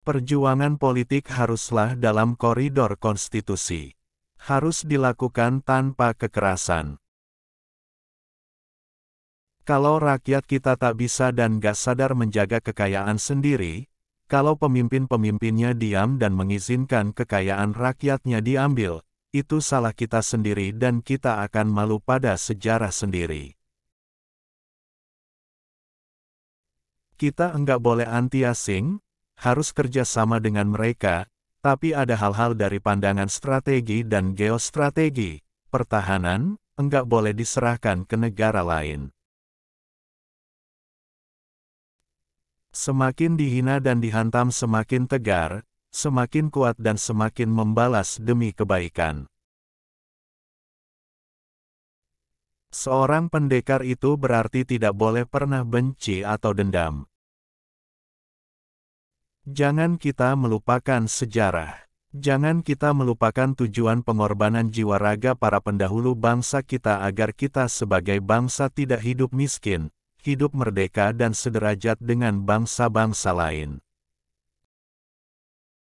Perjuangan politik haruslah dalam koridor konstitusi. Harus dilakukan tanpa kekerasan. Kalau rakyat kita tak bisa dan gak sadar menjaga kekayaan sendiri, kalau pemimpin-pemimpinnya diam dan mengizinkan kekayaan rakyatnya diambil, itu salah kita sendiri dan kita akan malu pada sejarah sendiri. Kita enggak boleh anti asing, harus kerja sama dengan mereka, tapi ada hal-hal dari pandangan strategi dan geostrategi, pertahanan, enggak boleh diserahkan ke negara lain. Semakin dihina dan dihantam semakin tegar, semakin kuat dan semakin membalas demi kebaikan. Seorang pendekar itu berarti tidak boleh pernah benci atau dendam. Jangan kita melupakan sejarah. Jangan kita melupakan tujuan pengorbanan jiwa raga para pendahulu bangsa kita agar kita sebagai bangsa tidak hidup miskin, hidup merdeka dan sederajat dengan bangsa-bangsa lain.